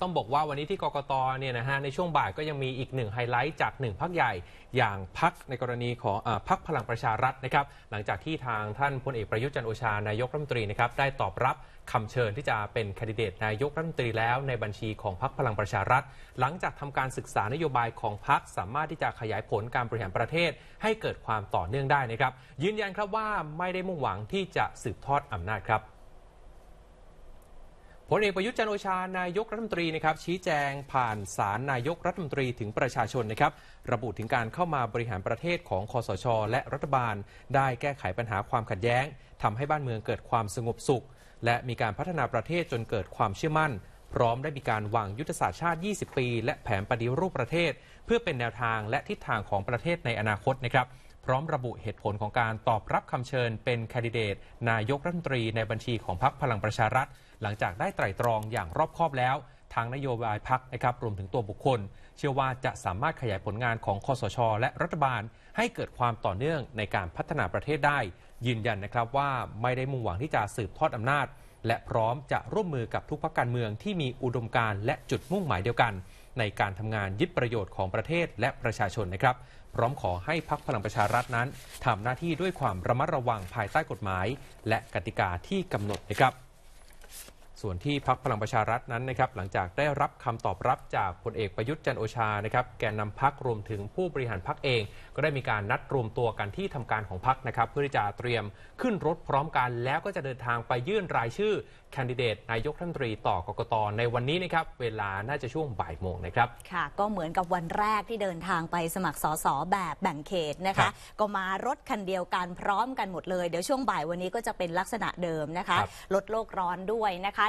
ต้องบอกว่าวันนี้ที่กกตเนี่ยนะฮะในช่วงบ่ายก็ยังมีอีกหนึ่งไฮไลท์จากหนึ่งพักใหญ่ อย่างพักในกรณีของอพักพลังประชารัฐนะครับหลังจากที่ทางท่านพลเอกประยุทธ์จันโอชานายกรัฐมนตรีนะครับได้ตอบรับคำเชิญที่จะเป็นแคนดิเดตนายกรัฐมนตรีแล้วในบัญชีของพักพลังประชารัฐหลังจากทำการศึกษานโยบายของพักสามารถที่จะขยายผลการบริหารประเทศให้เกิดความต่อเนื่องได้นะครับ ยืนยันครับว่าไม่ได้มุ่งหวังที่จะสืบทอดอำนาจครับพลเอกประยุทธ์จันโอชา นายกรัฐมนตรีนะครับ ชี้แจงผ่านสารนายกรัฐมนตรีถึงประชาชนนะครับ ระบุถึงการเข้ามาบริหารประเทศของคอสชและรัฐบาล ได้แก้ไขปัญหาความขัดแย้ง ทำให้บ้านเมืองเกิดความสงบสุข และมีการพัฒนาประเทศจนเกิดความเชื่อมั่น พร้อมได้มีการวางยุทธศาสตร์ชาติ 20 ปี และแผนปฏิรูปประเทศ เพื่อเป็นแนวทางและทิศทางของประเทศในอนาคตนะครับพร้อมระบุเหตุผลของการตอบรับคำเชิญเป็นแคนดิเดต นายกรัฐมนตรีในบัญชีของพรรคพลังประชารัฐ หลังจากได้ไตร่ตรองอย่างรอบคอบแล้วทางนโยบายพรรคนะครับรวมถึงตัวบุคคล เชื่อว่าจะสามารถขยายผลงานของคอสชและรัฐบาลให้เกิดความต่อเนื่องในการพัฒนาประเทศได้ ยืนยันนะครับว่าไม่ได้มุ่งหวังที่จะสืบทอดอำนาจและพร้อมจะร่วมมือกับทุกพรรคการเมืองที่มีอุดมการณ์และจุดมุ่งหมายเดียวกันในการทำงานยึดประโยชน์ของประเทศและประชาชนนะครับ พร้อมขอให้พักพลังประชารัฐนั้นทำหน้าที่ด้วยความระมัดระวังภายใต้กฎหมาย และกติกาที่กำหนดนะครับส่วนที่พักพลังประชารัฐนั้นนะครับ หลังจากได้รับคำตอบรับจากพลเอกประยุทธ์จันโอชานะครับ แกนนำพักรวมถึงผู้บริหารพักเอง ก็ได้มีการนัดรวมตัวกันที่ทำการของพักนะครับเพื่อที่จะเตรียมขึ้นรถพร้อมกันแล้วก็จะเดินทางไปยื่นรายชื่อแคนดิเดตนายกรัฐมนตรีต่อกกตในวันนี้นะครับ เวลาน่าจะช่วงบ่ายโมงนะครับ ค่ะก็เหมือนกับวันแรกที่เดินทางไปสมัครสสแบบแบ่งเขตนะคะก็มารถคันเดียวกันพร้อมกันหมดเลยเดี๋ยวช่วงบ่ายวันนี้ก็จะเป็นลักษณะเดิมนะคะลดโลกร้อนด้วยนะคะ